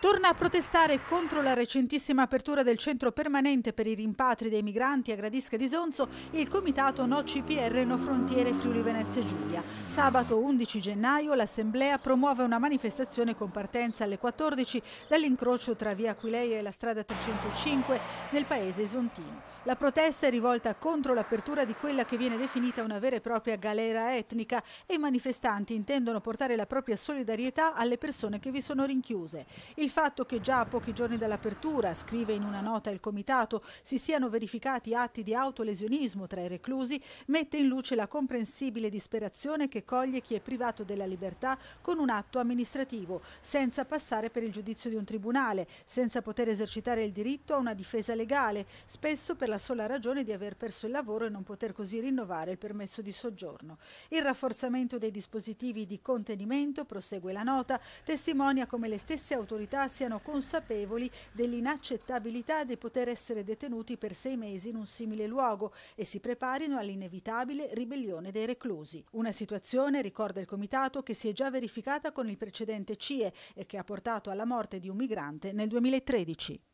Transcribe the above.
torna a protestare contro la recentissima apertura del centro permanente per i rimpatri dei migranti a Gradisca di Sonzo il comitato No CPR No Frontiere Friuli Venezia Giulia. Sabato 11 gennaio l'assemblea promuove una manifestazione con partenza alle 14 dall'incrocio tra via Aquileia e la strada 305 nel paese isontino. La protesta è rivolta contro l'apertura di quella che viene definita una vera e propria galera etnica e i manifestanti intendono portare la propria solidarietà alle persone che vi sono rinchiuse. Il il fatto che già a pochi giorni dall'apertura, scrive in una nota il Comitato, si siano verificati atti di autolesionismo tra i reclusi, mette in luce la comprensibile disperazione che coglie chi è privato della libertà con un atto amministrativo, senza passare per il giudizio di un tribunale, senza poter esercitare il diritto a una difesa legale, spesso per la sola ragione di aver perso il lavoro e non poter così rinnovare il permesso di soggiorno. Il rafforzamento dei dispositivi di contenimento, prosegue la nota, testimonia come le stesse autorità autorità siano consapevoli dell'inaccettabilità di poter essere detenuti per sei mesi in un simile luogo e si preparino all'inevitabile ribellione dei reclusi. Una situazione, ricorda il Comitato, che si è già verificata con il precedente CIE e che ha portato alla morte di un migrante nel 2013.